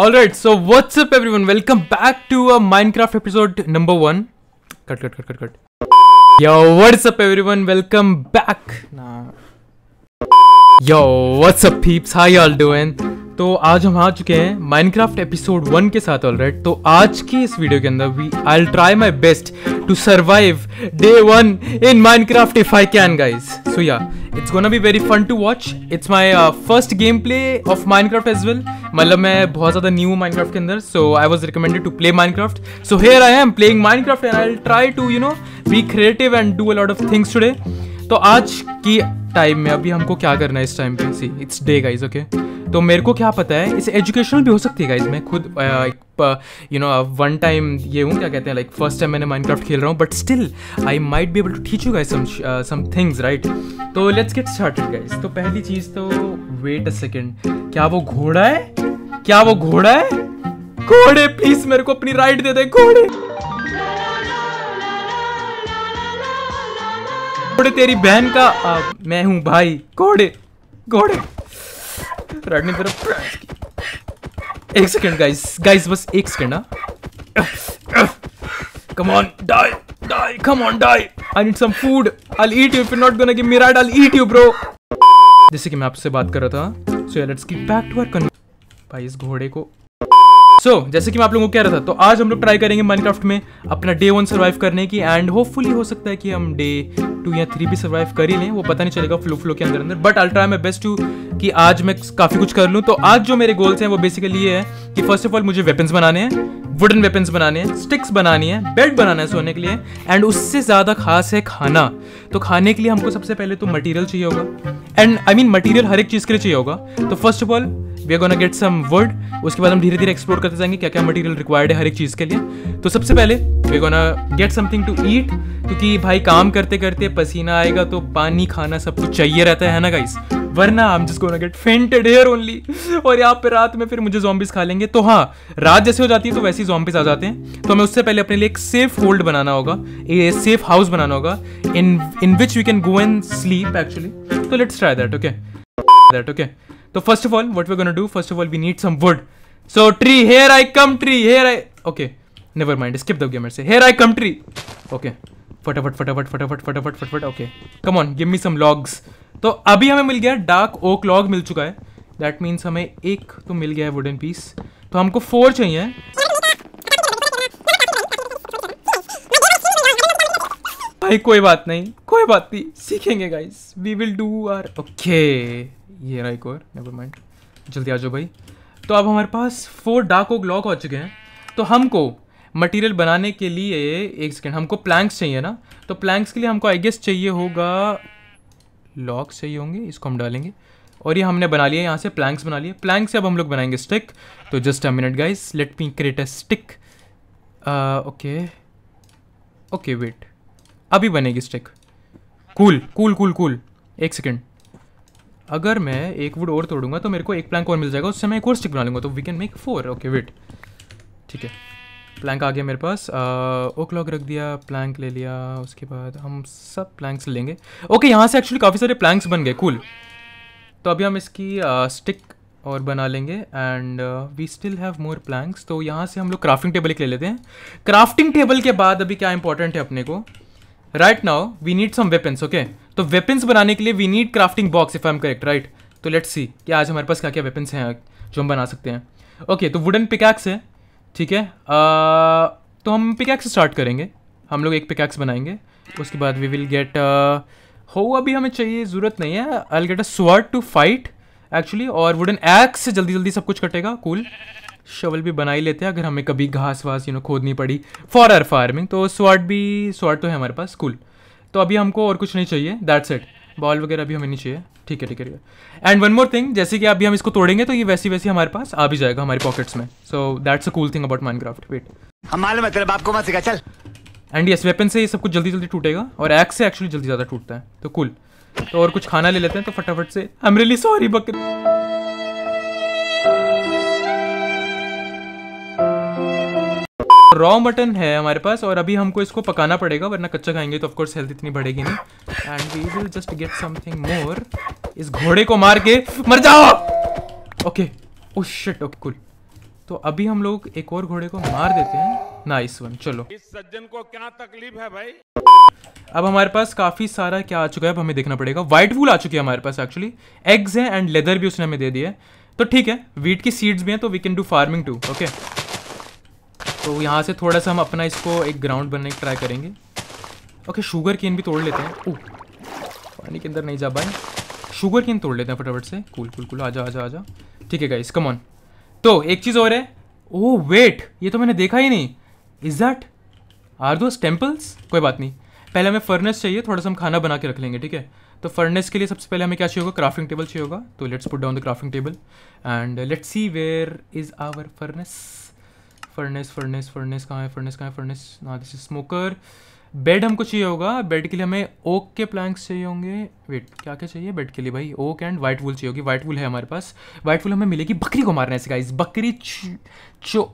Alright, so what's up everyone? Welcome back to a uh, Minecraft episode number 1. Cut, cut, cut, cut, cut. Yo, what's up everyone? Welcome back. Nah. Yo, what's up peeps? How y'all doing? तो आज हम आ चुके हैं Minecraft episode one के साथ already तो आज की इस वीडियो के अंदर we I try my best to survive day one in Minecraft if I can guys so yeah it's gonna be very fun to watch it's my first game play of Minecraft as well मतलब मैं बहुत ज़्यादा new Minecraft के अंदर so I was recommended to play Minecraft so here I am playing Minecraft and I try to you know be creative and do a lot of things today तो आज की time में अभी हमको क्या करना है इस टाइम पे see it's day guys okay तो मेरे को क्या पता है इसे एजुकेशनल भी हो सकती है इसमें खुद यू नो वन टाइम ये हूँ क्या कहते हैं लाइक फर्स्ट टाइम मैंने माइनक्राफ्ट खेल रहा हूँ but still I might be able to teach you guys some things right तो लेट्स गेट स्टार्टेड गाइज तो पहली चीज़ तो वेट अ सेकेंड क्या वो घोड़ा है क्या वो घोड़ा है घोड़े प्लीज मेरे को अपनी राइड दे दे घोड़े घोड़े तेरी बहन का आ, मैं हूं भाई घोड़े घोड़े प्राण ने मेरा एक सेकंड गाइस गाइस बस एक सेकंड ना come on die die come on die I need some food I will eat you if you not gonna give me right I will eat you bro जैसे कि मैं आपसे बात कर रहा था so let's get back to our कन भाई इस घोड़े को सो so, जैसे कि मैं आप लोगों को कह रहा था तो आज हम लोग ट्राई करेंगे माइनक्राफ्ट में अपना डे वन सर्वाइव करने की एंड होपफुली हो सकता है कि हम डे टू या थ्री भी सर्वाइव कर ही लें वो पता नहीं चलेगा फ्लो फ्लो के अंदर अंदर but ultra try my best to कि आज मैं काफ़ी कुछ कर लूँ तो आज जो मेरे गोल्स हैं वो बेसिकली ये है कि फर्स्ट ऑफ ऑल मुझे वेपन्स बनाने हैं वुडन वेपन्स बनाने हैं स्टिक्स बनानी है बेड बनाना है सोने के लिए एंड उससे ज़्यादा खास है खाना तो खाने के लिए हमको सबसे पहले तो मटेरियल चाहिए होगा एंड आई मीन मटेरियल हर एक चीज़ के लिए चाहिए होगा तो first of all we are gonna get some wood उसके बाद हम धीरे धीरे एक्सप्लोर करते जाएंगे क्या क्या मटेरियल रिक्वायर्ड है हर एक चीज़ के लिए तो सबसे पहले we gonna get something to eat क्योंकि भाई काम करते करते पसीना आएगा तो पानी खाना सब कुछ चाहिए रहता है ना गाइस वरना I am just gonna get fainted here only और यहाँ पे रात में फिर मुझे जॉम्बिस खा लेंगे तो हाँ रात जैसे हो जाती है तो वैसे ही जॉम्बिस आ जाते हैं तो हमें उससे पहले अपने लिए एक सेफ होल्ड बनाना होगा ए सेफ हाउस बनाना होगा in in which we can go and sleep actually तो let's try that okay that okay तो first of all what we gonna do first of all we need some wood so tree here I come tree here I okay never mind skip the मेरे से here I come tree okay फटाफट फटाफट फटाफट फटाफट फटाफट okay come on give me some logs तो अभी हमें मिल गया डार्क ओक लॉग मिल चुका है दैट मीन्स हमें एक तो मिल गया है वुडन पीस तो हमको फोर चाहिए भाई कोई बात नहीं कोई बात नहीं सीखेंगे गाइस वी विल डू आर ओके ये रहा एक और नेवर माइंड जल्दी आ जाओ भाई तो अब हमारे पास फोर डार्क ओक लॉक हो चुके हैं तो हमको मटेरियल बनाने के लिए एक सेकेंड हमको प्लैंक्स चाहिए ना तो प्लैंक्स के लिए हमको आई गेस चाहिए होगा लॉक सही होंगे इसको हम डालेंगे और ये हमने बना लिया यहाँ से प्लैंक्स बना लिए प्लैंक से अब हम लोग बनाएंगे स्टिक तो just a minute guys let me create a stick okay okay wait अभी बनेगी stick cool cool cool cool एक सेकेंड अगर मैं एक वुड और तोड़ूंगा तो मेरे को एक प्लैंक और मिल जाएगा उससे मैं एक और स्टिक बना लूँगा तो we can make four okay wait ठीक है प्लैंक आ गया मेरे पास ओ क्लॉक रख दिया प्लैंक ले लिया उसके बाद हम सब प्लैंक्स लेंगे ओके यहाँ से एक्चुअली काफ़ी सारे प्लैंक्स बन गए कूल तो अभी हम इसकी स्टिक और बना लेंगे and we still have more planks तो यहाँ से हम लोग क्राफ्टिंग टेबल एक ले लेते हैं क्राफ्टिंग टेबल के बाद अभी क्या इंपॉर्टेंट है अपने को right now we need some weapons okay तो वेपन्स बनाने के लिए we need crafting box if I am correct right तो लेट्स सी कि आज हमारे पास क्या क्या वेपन्स हैं जो हम बना सकते हैं ओके okay, तो वुडन पिकैक्स है ठीक है तो हम पिकैक्स स्टार्ट करेंगे हम लोग एक पिकैक्स बनाएंगे उसके बाद वी विल गेट हो अभी हमें चाहिए ज़रूरत नहीं है I get a sword to fight actually और वुडन एक्स से जल्दी जल्दी सब कुछ कटेगा कूल शवल भी बना ही लेते हैं अगर हमें कभी घास वास यू नो खोदनी पड़ी फॉर आर फार्मिंग तो स्वाट भी स्वाट तो है हमारे पास कूल तो अभी हमको और कुछ नहीं चाहिए दैट्स इट बॉल वगैरह भी हमें नहीं चाहिए ठीक है ठीक है एंड वन मोर थिंग जैसे कि अभी हम इसको तोड़ेंगे तो ये वैसी वैसी हमारे पास आ भी जाएगा हमारे पॉकेट्स में so that's a cool thing about Minecraft wait हमारे मतलब आपको मत सिखा चल एंड यस वेपन से ये सब कुछ जल्दी जल्दी टूटेगा और एक्स से एक्चुअली जल्दी ज़्यादा टूटता है तो कूल तो और कुछ खाना ले लेते हैं तो फटाफट से आई एम रियली सॉरी बकरी रॉ मटन है हमारे पास और अभी हमको इसको पकाना पड़ेगा वरना कच्चा खाएंगे तो ऑफकोर्स हेल्थ इतनी बढ़ेगी नहीं and we will just get something more इस घोड़े को मार के मर जाओ ओके शिट ओके कुल तो अभी हम लोग एक और घोड़े को मार देते हैं नाइस वन चलो इस सज्जन को क्या तकलीफ है भाई अब हमारे पास काफ़ी सारा क्या आ चुका है अब हमें देखना पड़ेगा व्हाइट वूल आ चुकी है हमारे पास एक्चुअली एग्स हैं एंड लेदर भी उसने हमें दे दिया तो ठीक है वीट की सीड्स भी हैं तो we can do farming too okay तो यहाँ से थोड़ा सा हम अपना इसको एक ग्राउंड बनने की ट्राई करेंगे ओके शुगर केन भी तोड़ लेते हैं ओ oh, पानी के अंदर नहीं जा पाए शुगर किन तोड़ लेते हैं फटाफट से कूल कूल आ आजा आजा आजा ठीक है गाइस कम ऑन तो एक चीज़ और है ओ oh, वेट ये तो मैंने देखा ही नहीं is that are those temples कोई बात नहीं पहले हमें फर्नेस चाहिए थोड़ा सा हम खाना बना के रख लेंगे ठीक है तो फर्नेस के लिए सबसे पहले हमें क्या चाहिए होगा क्राफ्टिंग टेबल चाहिए होगा तो let's put down the crafting table and let's see where is our furnace furnace furnace furnace कहाँ है फर्नेस कहाँ है फर्नेस ना दिस इज स्मोकर बेड हमको चाहिए होगा बेड के लिए हमें ओक के प्लैंक्स चाहिए होंगे वेट क्या क्या चाहिए बेड के लिए भाई ओक एंड वाइट वूल चाहिए होगी वाइट वूल है हमारे पास वाइट वूल हमें मिलेगी बकरी को मारने से गाइस बकरी चो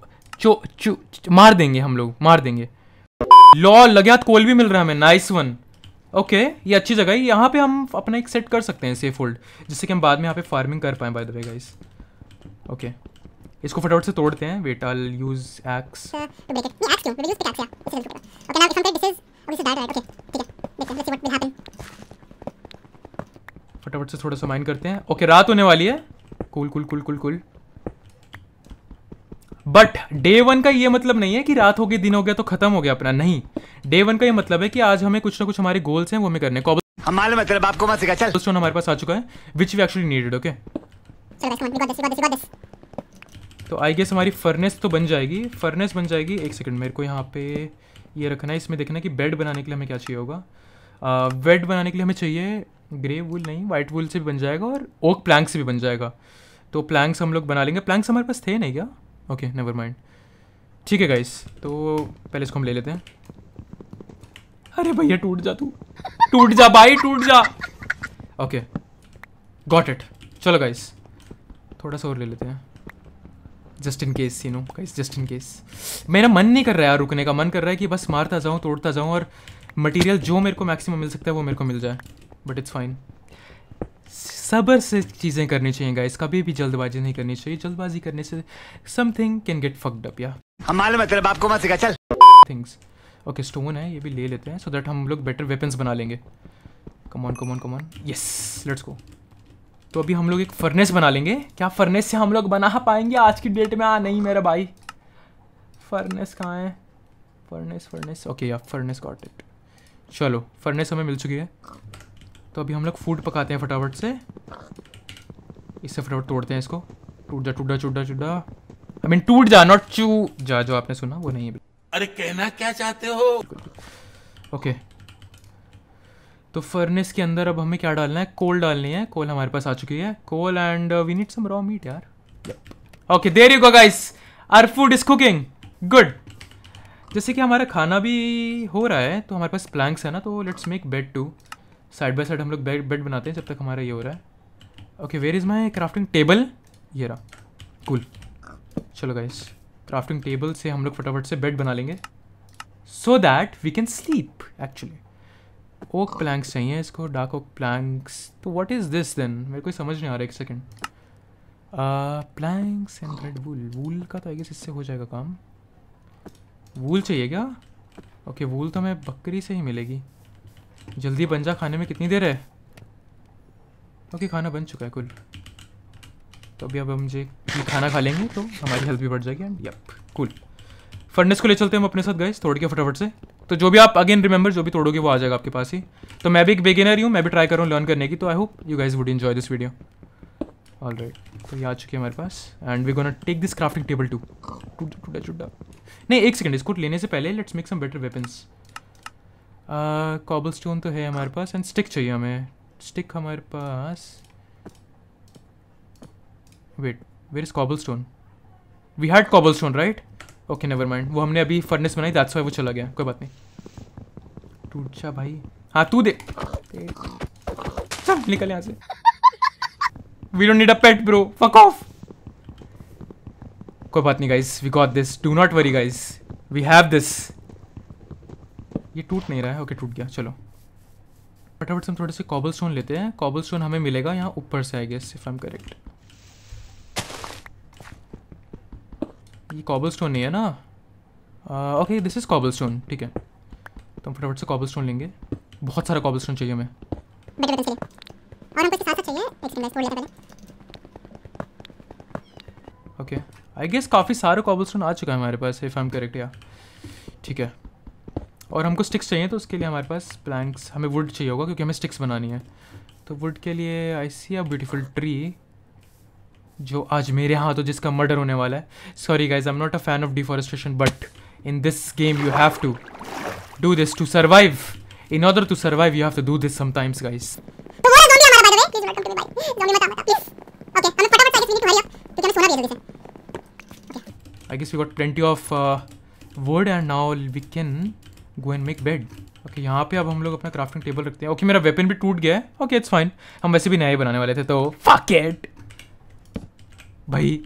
चो चो मार देंगे हम लोग मार देंगे लॉ लगे कोल भी मिल रहा है हमें नाइस वन ओके ये अच्छी जगह है यहाँ पे हम अपना एक सेट कर सकते हैं सेफ होल्ड जिससे कि हम बाद में यहाँ पे फार्मिंग कर पाएँ by the way guys okay इसको फटाफट से तोड़ते हैं वेट आई यूज एक्स फटाफट से थोड़ा सा माइन करते हैं ओके रात होने वाली है कुल कुल कुल कुल कुल बट डे वन का ये मतलब नहीं है कि रात हो गई दिन हो गया तो खत्म हो गया अपना नहीं डे वन का ये मतलब है कि आज हमें कुछ ना कुछ हमारे गोल्स हैं वो हमें करने को हमारे मतलब आपको मत सिखा चल स्टोन हमारे पास आ चुका है which we actually needed okay तो आई गेस हमारी फर्नेस तो बन जाएगी फर्नेस बन जाएगी एक सेकंड मेरे को यहाँ पे ये रखना है इसमें देखना है कि बेड बनाने के लिए हमें क्या चाहिए होगा बेड बनाने के लिए हमें चाहिए ग्रे वुल नहीं वाइट वुल से भी बन जाएगा और ओक प्लैंक से भी बन जाएगा तो प्लैंक्स हम लोग बना लेंगे प्लैंक्स हमारे पास थे नहीं क्या ओके नेवर माइंड ठीक है गाइस तो पहले इसको हम ले लेते हैं अरे भैया टूट जा तू टूट जा भाई टूट जा ओके गॉट इट चलो गाइस थोड़ा सा और ले लेते हैं just in case you know guys just in case मेरा मन नहीं कर रहा है यार रुकने का मन कर रहा है कि बस मारता जाऊँ तोड़ता जाऊँ और मटेरियल जो मेरे को मैक्सिमम मिल सकता है वो मेरे को मिल जाए बट इट्स फाइन सबर से चीज़ें करनी चाहिए गाइस कभी भी जल्दबाजी नहीं करनी चाहिए जल्दबाजी करने से something can get fucked up या हमारे मतलब आपको मत सिखा चल थिंग्स ओके स्टोन है ये भी ले लेते हैं सो so दैट हम लोग बेटर वेपन्स बना लेंगे come on come on come on yes let's go तो अभी हम लोग एक फर्नेस बना लेंगे क्या फर्नेस से हम लोग बना पाएंगे आज की डेट में आ हाँ, नहीं मेरा भाई फर्नेस कहाँ है furnace furnace okay yeah furnace got it चलो फर्नेस हमें मिल चुकी है तो अभी हम लोग फूड पकाते हैं फटाफट से इससे फटाफट तोड़ते हैं इसको टूट जा टूट जा चुटा आई मीन टूट जा नॉट चू जा जो आपने सुना वो नहीं है अरे कहना क्या चाहते हो ओके okay. तो फर्नेस के अंदर अब हमें क्या डालना है कोल डालनी है कोल हमारे पास आ चुकी है coal and we need some raw meat यार okay there you go guys our food is cooking good जैसे कि हमारा खाना भी हो रहा है तो हमारे पास प्लैंक्स है ना तो let's make bed two side by side हम लोग बेड बेड बनाते हैं जब तक हमारा ये हो रहा है okay where is my crafting table ये रहा कूल चलो गाइस क्राफ्टिंग टेबल से हम लोग फटाफट से बेड बना लेंगे so that we can sleep actually oak planks चाहिए इसको डार्क ओक प्लैंक्स तो व्हाट इज़ दिस देन मेरे को समझ नहीं आ रहा एक second planks and red wool wool का तो आई इससे हो जाएगा काम वूल चाहिए क्या ओके वूल तो हमें बकरी से ही मिलेगी जल्दी बन जा खाने में कितनी देर है ओके खाना बन चुका है कुल तो अभी अब हम जे खाना खा लेंगे तो हमारी हेल्थ भी बढ़ जाएगी एंड यप कुल फर्नेस को ले चलते हैं हम अपने साथ गए तोड़ के फटाफट से तो जो भी आप अगेन रिमेंबर जो भी तोड़ोगे वो आ जाएगा आपके पास ही तो मैं भी एक बिगिनर ही हूँ मैं भी ट्राई कर रहा हूँ लर्न करने की तो I hope you guys would enjoy this video all right तो ये आ चुकी है हमारे पास and we go not take this crafting table to टूटा टूटा नहीं एक सेकेंड इसको लेने से पहले let's make some better weapons cobblestone तो है हमारे पास एंड स्टिक चाहिए हमें स्टिक हमारे पास wait where is cobblestone we had cobblestone right okay never mind वो हमने अभी फर्नेस बनाई दैट्स वाई वो चला गया कोई बात नहीं टूट जा भाई हाँ तू दे चल निकल यहाँ से we don't need a pet bro fuck off कोई बात नहीं guys we got this do not worry guys we have this ये टूट नहीं रहा है ओके okay, टूट गया चलो फटाफट से हम थोड़े से कॉबल स्टोन लेते हैं कॉबल स्टोन हमें मिलेगा यहाँ ऊपर से I guess if I am correct ये कॉबल स्टोन नहीं है ना okay this is cobblestone ठीक है तो हम फटाफट से कॉबल स्टोन लेंगे बहुत सारा कॉबल स्टोन चाहिए हमें ओके आई गेस काफ़ी सारे कॉबल स्टोन आ चुका है हमारे पास इफ़ आई एम करेक्ट या ठीक है और हमको स्टिक्स चाहिए तो उसके लिए हमारे पास प्लैंक्स हमें वुड चाहिए होगा क्योंकि हमें स्टिक्स बनानी है तो वुड के लिए आई सी अ ब्यूटीफुल ट्री जो आज मेरे हाथों जिसका मर्डर होने वाला है sorry guys I am not a fan of deforestation but in this game you have to do this to survive in order to survive you have to do this sometimes guys I guess we got plenty of uh, wood and now we can go and make bed. Okay okay, यहाँ पे अब हम लोग अपना crafting table रखते हैं okay okay, मेरा weapon भी टूट गया है ओके इट्स फाइन हम वैसे भी नया बनाने वाले थे तो फक इट भाई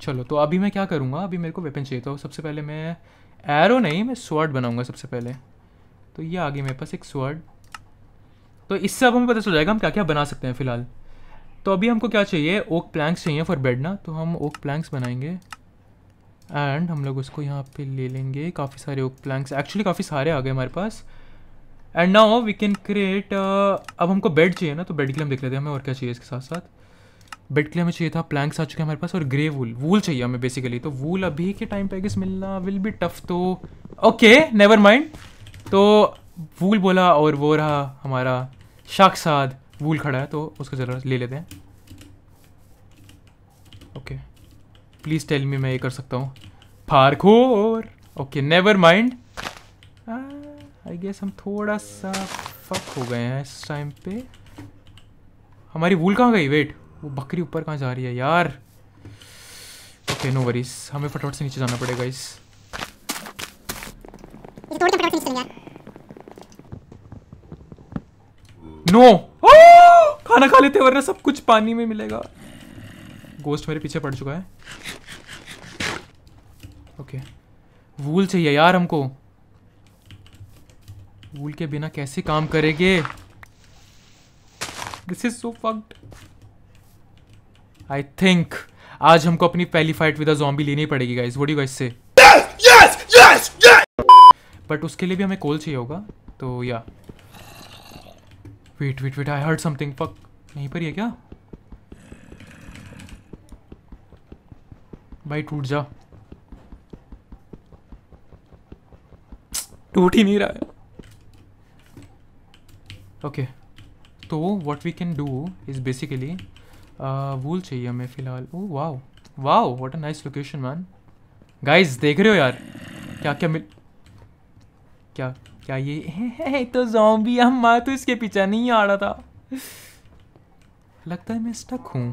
चलो तो अभी मैं क्या करूँगा अभी मेरे को वेपन चाहिए तो सबसे पहले मैं एरो नहीं मैं स्वर्ड बनाऊँगा सबसे पहले तो ये आ गई मेरे पास एक स्वर्ड तो इससे अब हमें पता चल जाएगा हम क्या क्या बना सकते हैं फ़िलहाल तो अभी हमको क्या चाहिए ओक प्लैंक्स चाहिए फॉर बेड ना तो हम ओक प्लैंक्स बनाएंगे एंड हम लोग उसको यहाँ पे ले लेंगे काफ़ी सारे ओक प्लैंक्स एक्चुअली काफ़ी सारे आ गए हमारे पास and now we can create अब हमको बेड चाहिए ना तो बेड के लिए हम देख लेते हैं हमें और क्या चाहिए इसके साथ साथ बेड के लिए हमें चाहिए था प्लैंक्स आ चुके हैं हमारे पास और ग्रे वूल वूल चाहिए हमें बेसिकली तो वूल अभी के टाइम पे गेस मिलना विल बी टफ तो ओके नेवर माइंड तो वूल बोला और वो रहा हमारा शाकसाद वूल खड़ा है तो उसको ज़रा ले लेते हैं ओके प्लीज़ टेल मी मैं ये कर सकता हूँ फारखोर okay never mind I guess हम थोड़ा सा फक हो गए हैं इस टाइम पे हमारी वूल कहाँ गई वेट वो बकरी ऊपर कहाँ जा रही है यार ओके नो वरीज हमें फटाफट से नीचे जाना पड़ेगा इस नो no! Oh! खाना खा लेते वरना सब कुछ पानी में मिलेगा गोस्ट मेरे पीछे पड़ चुका है ओके वूल चाहिए यार हमको वूल के बिना कैसे काम करेंगे this is so fucked I think आज हमको अपनी पहली फाइट विद जॉम्बी लेनी पड़ेगी गाइस वो यू गाइस से बट उसके लिए भी हमें कॉल चाहिए होगा तो या wait wait wait I heard something fuck यहीं पर ही क्या भाई टूट जा टूट ही नहीं रहा है ओके okay. तो what we can do is basically wool चाहिए हमें फ़िलहाल oh wow wow what a nice location man guys देख रहे हो यार क्या क्या मिल क्या क्या ये है, तो है, तो जॉम्बी हम माँ तो इसके पीछे नहीं आ रहा था लगता है मैं स्टक हूँ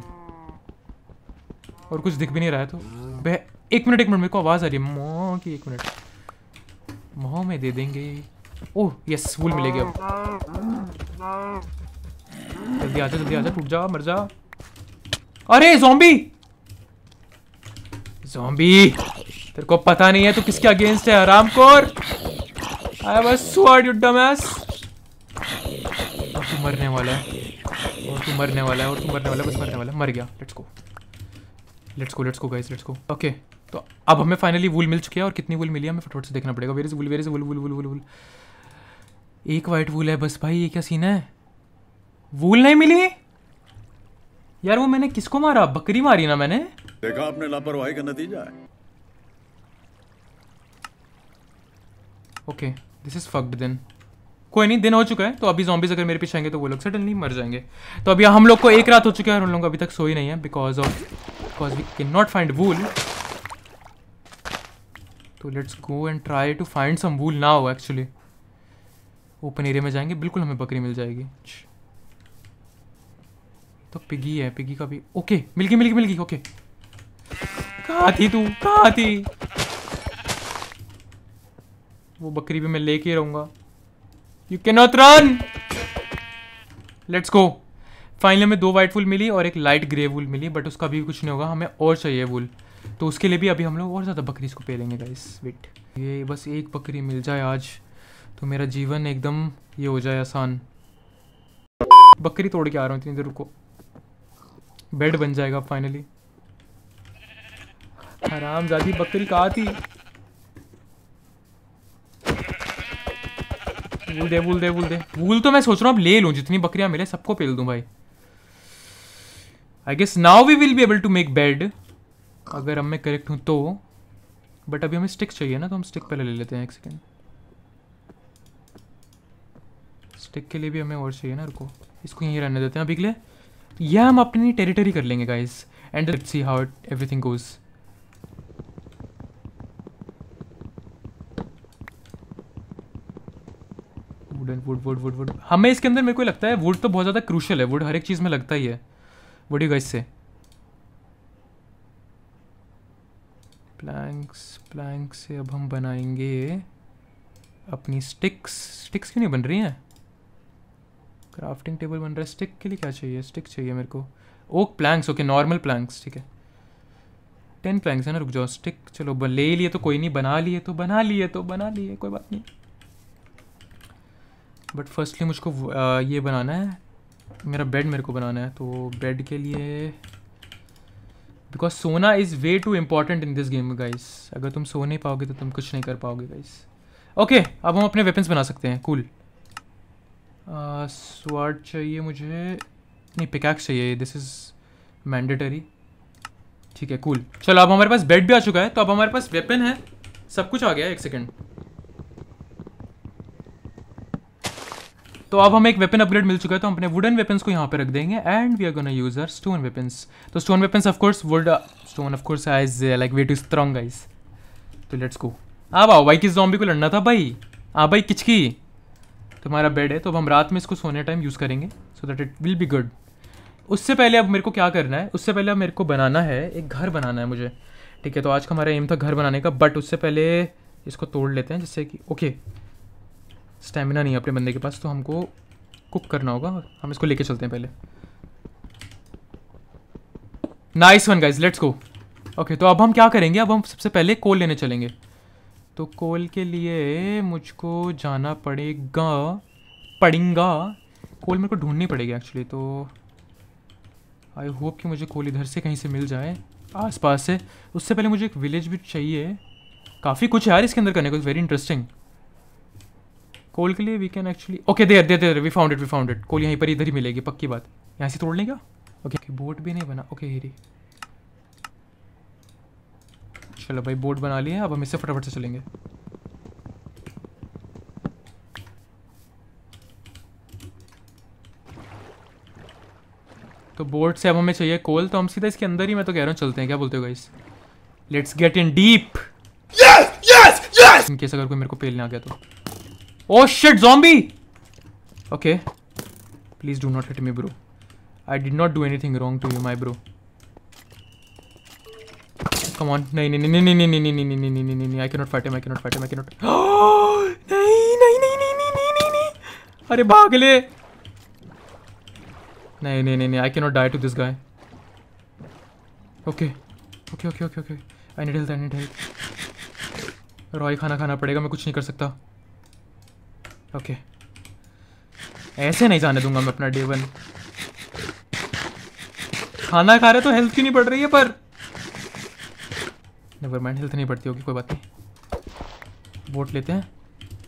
और कुछ दिख भी नहीं रहा है तो बे एक मिनट एक मिनट मेरे को आवाज़ आ रही है मोह की एक मिनट मोह में दे देंगे ओह यस फूल मिलेगी अब जल्दी आ जा जल्दी आ जा टूट जा मर जा अरे जोम्बी जोम्बी तेरे को पता नहीं है तू किसके अगेंस्ट है आराम कोर आई बस स्वॉर्ड यू डमैस और तू मरने वाला है और तू मरने वाला है और तू मरने वाला है बस मरने वाला है मर गया let's go let's go let's go guys let's go okay तो अब हमें फाइनली वूल मिल चुकी है और कितनी वूल मिली हमें फटाफट से देखना पड़ेगा where is wool where is wool wool wool wool wool एक वाइट वूल है बस भाई ये क्या सीन है वूल नहीं मिली यार वो मैंने किसको मारा बकरी मारी ना मैंने देखा आपने लापरवाही का नतीजा है okay this is fucked then कोई नहीं दिन हो चुका है तो अभी जॉम्बीज अगर मेरे पीछे आएंगे तो वो लोग सडनली मर जाएंगे तो अभी हम लोग को एक रात हो चुकी है और उन लोग अभी तक सो ही नहीं है because of because we can not find wool तो let's go and try to find some wool now actually open area में जाएंगे बिल्कुल हमें बकरी मिल जाएगी तो पिगी है पिगी का भी ओके मिल गई मिल गई मिल गई ओके कहा थी तू कहा थी वो बकरी भी मैं लेके रहूंगा you can not run let's go finally हमें दो वाइट वुल मिली और एक लाइट ग्रे वुल मिली बट उसका भी कुछ नहीं होगा हमें और चाहिए वुल तो उसके लिए भी अभी हम लोग और ज़्यादा बकरी इसको पे लेंगे गाइस वेट ये बस एक बकरी मिल जाए आज तो मेरा जीवन एकदम ये हो जाए आसान बकरी तोड़ के आ रहा हूँ इतनी देर रुको बेड बन जाएगा फाइनली हराम जाती बकरी कहा थी भूल दे भूल दे भूल दे भूल तो मैं सोच रहा हूँ अब ले लूँ जितनी बकरियाँ मिले सबको पेल दूँ भाई I guess now we will be able to make bed अगर अब मैं करेक्ट हूँ तो बट अभी हमें स्टिक चाहिए ना तो हम स्टिक पहले ले लेते हैं एक सेकेंड स्टिक के लिए भी हमें और चाहिए ना रुको इसको यहीं रहने देते हैं अभी के लिए यह हम अपनी टेरिटरी कर लेंगे guys and let's see how everything goes wood wood wood wood हमें इसके अंदर मेरे को लगता है वुड तो बहुत ज़्यादा क्रूशल है वुड हर एक चीज़ में लगता ही है वुड यू गाइस से प्लैंक्स प्लैंक से अब हम बनाएंगे अपनी स्टिक्स स्टिक्स क्यों नहीं बन रही हैं क्राफ्टिंग टेबल बन रहा है स्टिक के लिए क्या चाहिए स्टिक चाहिए मेरे को oak planks okay normal planks ठीक है टेन प्लैंक्स है ना रुक जाओ स्टिक चलो ले लिए तो कोई नहीं बना लिए तो बना लिए तो बना लिए कोई बात नहीं बट फर्स्टली मुझको ये बनाना है मेरा बेड मेरे को बनाना है तो बेड के लिए बिकॉज सोना is way too important in this game guys अगर तुम सो नहीं पाओगे तो तुम कुछ नहीं कर पाओगे गाइस ओके okay, अब हम अपने वेपन्स बना सकते हैं कूल cool. स्वाड चाहिए मुझे नहीं पिकैक्स चाहिए दिस इज़ मैंडेटरी ठीक है कूल चलो अब हमारे पास बेड भी आ चुका है तो अब हमारे पास वेपन है सब कुछ आ गया एक सेकेंड तो अब हमें एक वेपन अपग्रेड मिल चुका है तो हम अपने वुडन वेपन्स को यहाँ पे रख देंगे and we are gonna use our stone weapons तो stone weapons of course wood stone of course eyes like wait is strong eyes तो लेट्स गो आ भाई किस जॉम्बी को लड़ना था भाई हाँ भाई किचकी तो हमारा बेड है तो हम रात में इसको सोने टाइम यूज़ करेंगे so that it will be good उससे पहले अब मेरे को क्या करना है उससे पहले अब मेरे को बनाना है एक घर बनाना है मुझे ठीक है तो आज का हमारा एम था घर बनाने का बट उससे पहले इसको तोड़ लेते हैं जिससे कि ओके स्टेमिना नहीं है अपने बंदे के पास तो हमको कुक करना होगा हम इसको लेके चलते हैं पहले nice one guys let's go okay तो अब हम क्या करेंगे अब हम सबसे पहले कोल लेने चलेंगे तो कोल के लिए मुझको जाना पड़ेगा पड़ेगा कोल मेरे को ढूंढनी पड़ेगी एक्चुअली तो आई होप कि मुझे कोल इधर से कहीं से मिल जाए आसपास से उससे पहले मुझे एक विलेज भी चाहिए काफ़ी कुछ है यार इसके अंदर करने को वेरी इंटरेस्टिंग कोल के लिए we can actually okay there there there we found it we found it coal यहीं पर इधर ही मिलेगी पक्की बात यहाँ से तोड़ लेगा ओके okay, बोट भी नहीं बना ओके okay, हेरी चलो भाई बोर्ड बना लिए अब हम इससे फटाफट से चलेंगे तो बोर्ड से अब हमें चाहिए कोल तो हम सीधा इसके अंदर ही मैं तो कह रहा हूँ चलते हैं क्या बोलते हो guys let's get in deep yes yes yes अगर कोई मेरे को पेलने आ गया तो oh shit zombie okay please do not hit me bro I did not do anything wrong to you my bro come on नहीं नहीं नहीं नहीं नहीं नहीं नहीं नहीं नहीं I can not fight him I can not fight I can not नहीं नहीं नहीं नहीं नहीं नहीं नहीं अरे भाग ले नहीं नहीं नहीं नहीं I can not die to this guy okay okay okay okay okay I need health I need health raw खाना खाना पड़ेगा मैं कुछ नहीं कर सकता ओके okay. ऐसे नहीं जाने दूंगा मैं अपना डे वन खाना खा रहे तो हेल्थ क्यों नहीं पड़ रही है पर नेवर माइंड हेल्थ नहीं बढ़ती होगी कोई बात नहीं बोट लेते हैं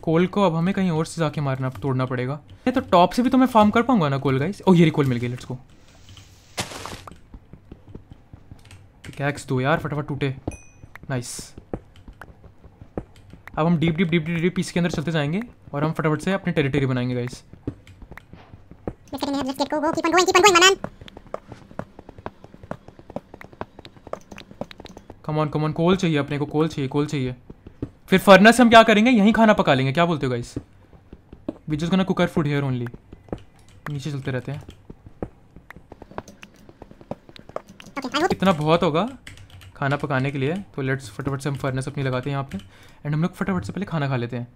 कोल को अब हमें कहीं और से जाके मारना तोड़ना पड़ेगा नहीं तो टॉप से भी तो मैं फार्म कर पाऊंगा ना कोल गाइस ओ ये कोल मिल गई लेट्स को कैक्स दो यार फटाफट टूटे नाइस अब हम deep deep deep deep deep इसके अंदर चलते जाएंगे और हम फटाफट से अपनी टेरिटरी बनाएंगे गाइस कमॉन कमॉन कोल चाहिए अपने को कोल चाहिए कोल चाहिए फिर फर्नस हम क्या करेंगे यहीं खाना पका लेंगे क्या बोलते हो guys we just gonna cooker food here only नीचे चलते रहते हैं okay, इतना बहुत होगा खाना पकाने के लिए तो लेट्स फटाफट से हम फर्नस अपनी लगाते हैं यहाँ पे एंड हम लोग फटाफट से पहले खाना खा लेते हैं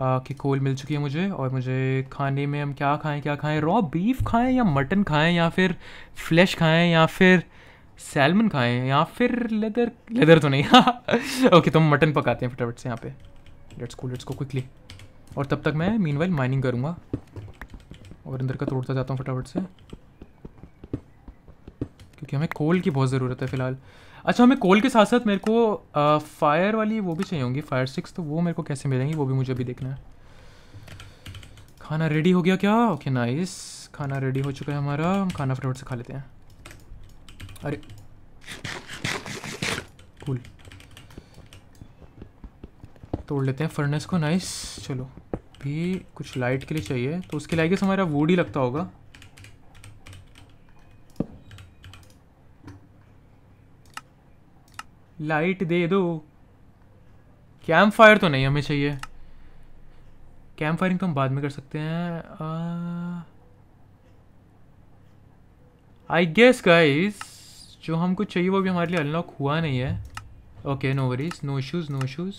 आ, कि कोल मिल चुकी है मुझे और मुझे खाने में हम क्या खाएं क्या खाएं रॉ बीफ खाएं या मटन खाएं या फिर फ्लैश खाएं या फिर सैलमन खाए या फिर लेदर लेदर तो नहीं ओके तो हम मटन पकाते हैं फटाफट से यहाँ पे लेट्स को लेट्स को क्विकली और तब तक मैं मीन माइनिंग करूँगा और अंदर का तोड़ता जाता हूँ फटाफट से क्योंकि हमें कोल की बहुत ज़रूरत है फ़िलहाल अच्छा हमें कोल के साथ साथ मेरे को आ, फायर वाली वो भी चाहिए होंगी फायर सिक्स तो वो मेरे को कैसे मिलेंगी वो भी मुझे अभी देखना है खाना रेडी हो गया क्या ओके नाइस खाना रेडी हो चुका है हमारा हम खाना फटाफट से खा लेते हैं अरे कूल तोड़ लेते हैं फर्नेस को नाइस चलो भी कुछ लाइट के लिए चाहिए तो उसके से हमारा वूड ही लगता होगा लाइट दे दो कैंप फायर तो नहीं हमें चाहिए कैंप फायरिंग तो हम बाद में कर सकते हैं आई गेस गाइस जो हमको चाहिए वो भी हमारे लिए अनलॉक हुआ नहीं है okay no worries no shoes no shoes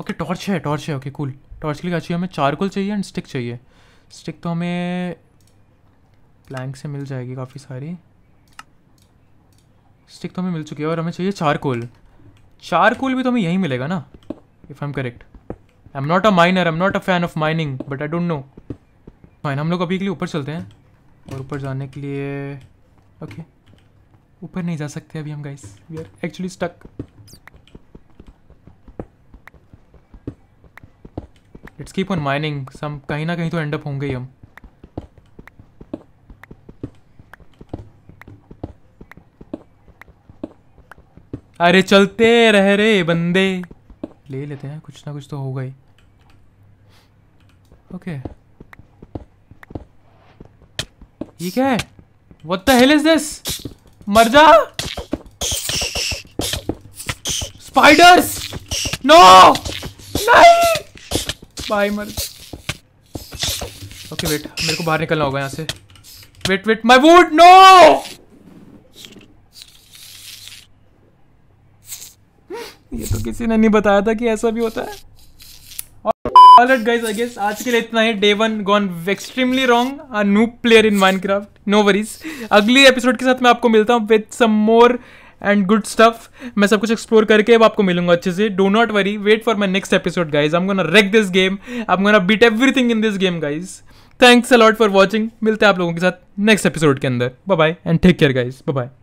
okay torch है टॉर्च है ओके कूल टॉर्च के लिए क्या चाहिए हमें चारकोल चाहिए एंड स्टिक चाहिए स्टिक तो हमें प्लैंक से मिल जाएगी काफ़ी सारी स्टिक तो हमें मिल चुकी है और हमें चाहिए चारकोल चारकोल भी तो हमें यहीं मिलेगा ना if I am correct I am not a miner I am not a fan of mining but I don't know fine हम लोग अभी के लिए ऊपर चलते हैं और ऊपर जाने के लिए ओके ऊपर नहीं जा सकते अभी हम guys we are actually stuck it's keep on mining some कहीं ना कहीं तो एंड अप होंगे ही हम अरे चलते रह रे बंदे ले लेते हैं कुछ ना कुछ तो होगा ही ओके okay. ये क्या है What the hell is this? मर जा स्पाइडर्स नो नहीं भाई मर ओके वेट मेरे को बाहर निकलना होगा यहाँ से wait wait my wood no ये तो किसी ने नहीं बताया था कि ऐसा भी होता है ऑलराइट गाइस आई गेस आज के लिए इतना ही day one gone extremely wrong a new player in Minecraft no worries अगली एपिसोड के साथ मैं आपको मिलता हूँ with some more and good stuff मैं सब कुछ एक्सप्लोर करके अब आपको मिलूंगा अच्छे से do not worry wait for my next episode guys I'm gonna wreck this game I'm gonna beat everything in this game guys thanks a lot for watching मिलते हैं आप लोगों के साथ नेक्स्ट एपिसोड के अंदर bye and take care guys bye